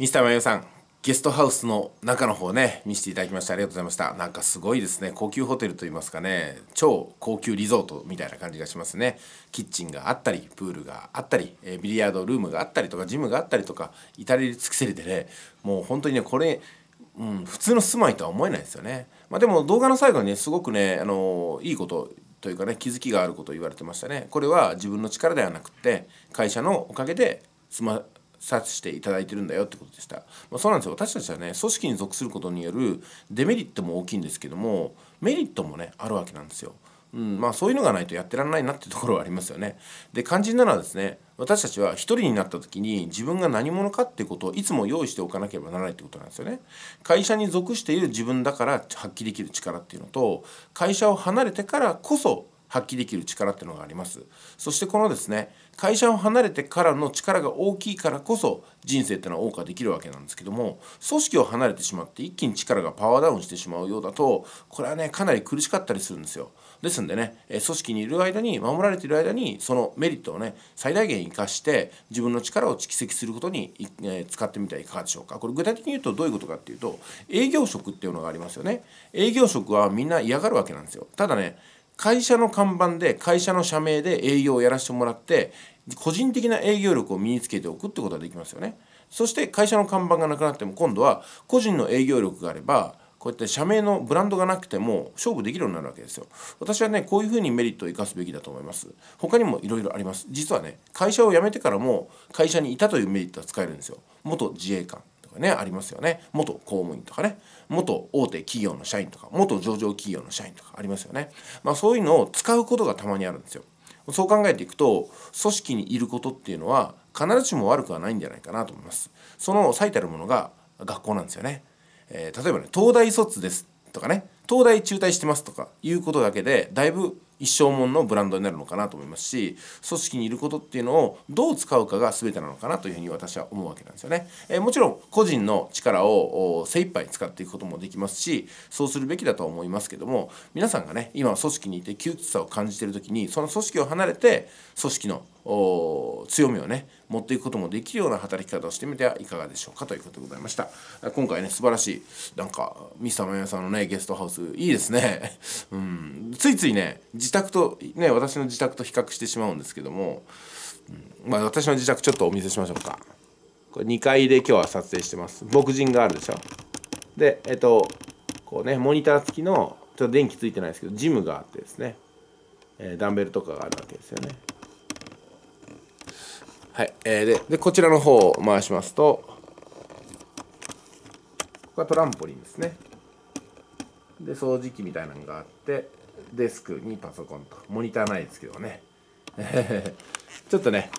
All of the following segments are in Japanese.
ミスターマヨさんゲストハウスの中の方ね見せていただきましてありがとうございましたなんかすごいですね高級ホテルといいますかね超高級リゾートみたいな感じがしますねキッチンがあったりプールがあったりビリヤードルームがあったりとかジムがあったりとか至れり尽くせりでねもう本当にねこれうん、普通の住まいとは思えないですよね。まあ、でも動画の最後にねすごくねあのいいことというかね気づきがあることを言われてましたね。これは自分の力ではなくって会社のおかげで察していただいてるんだよってことでした、まあ、そうなんですよ私たちはね組織に属することによるデメリットも大きいんですけどもメリットもねあるわけなんですよ。うんまあ、そういうのがないとやってらんないなってところはありますよね。で肝心なのはですね私たちは一人になった時に自分が何者かってことをいつも用意しておかなければならないってことなんですよね。会社に属している自分だから発揮できる力っていうのと会社を離れてからこそ発揮できる力っていうのがありますそしてこのですね会社を離れてからの力が大きいからこそ人生っていうのは謳歌できるわけなんですけども組織を離れてしまって一気に力がパワーダウンしてしまうようだとこれはねかなり苦しかったりするんですよですんでね組織にいる間に守られている間にそのメリットをね最大限生かして自分の力を蓄積することに使ってみてはいかがでしょうかこれ具体的に言うとどういうことかっていうと営業職っていうのがありますよね営業職はみんな嫌がるわけなんですよただね会社の看板で会社の社名で営業をやらせてもらって個人的な営業力を身につけておくってことはできますよね。そして会社の看板がなくなっても今度は個人の営業力があればこうやって社名のブランドがなくても勝負できるようになるわけですよ私はねこういうふうにメリットを生かすべきだと思います他にもいろいろあります実はね会社を辞めてからも会社にいたというメリットは使えるんですよ元自衛官かねありますよね元公務員とかね元大手企業の社員とか元上場企業の社員とかありますよね、まあ、そういうのを使うことがたまにあるんですよそう考えていくと組織にいることっていうのは必ずしも悪くはないんじゃないかなと思いますその最たるものが学校なんですよね、えー、例えばね東大卒ですとかね東大中退してますとかいうことだけでだいぶ一生もののブランドになるのかなと思いますし組織にいることっていうのをどう使うかが全てなのかなというふうに私は思うわけなんですよね。えー、もちろん個人の力を精一杯使っていくこともできますしそうするべきだとは思いますけども皆さんがね今組織にいて窮屈さを感じてる時にその組織を離れて組織の強みをね持っていくこともできるような働き方をしてみてはいかがでしょうかということでございました今回ね素晴らしいなんかミスターマヤさんのねゲストハウスいいですね うんついついね自宅とね私の自宅と比較してしまうんですけども、うん、まあ、私の自宅ちょっとお見せしましょうかこれ2階で今日は撮影してます牧人があるでしょでえっとこうねモニター付きのちょっと電気ついてないですけどジムがあってですね、えー、ダンベルとかがあるわけですよねはい、えー、ででこちらの方を回しますとここはトランポリンですねで掃除機みたいなのがあってデスクにパソコンとモニターないですけどね ちょっとね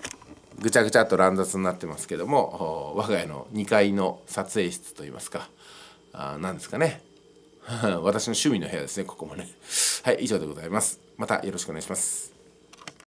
ぐちゃぐちゃっと乱雑になってますけども我が家の2階の撮影室といいますかあなんですかね 私の趣味の部屋ですねここもねはい以上でございますまたよろしくお願いします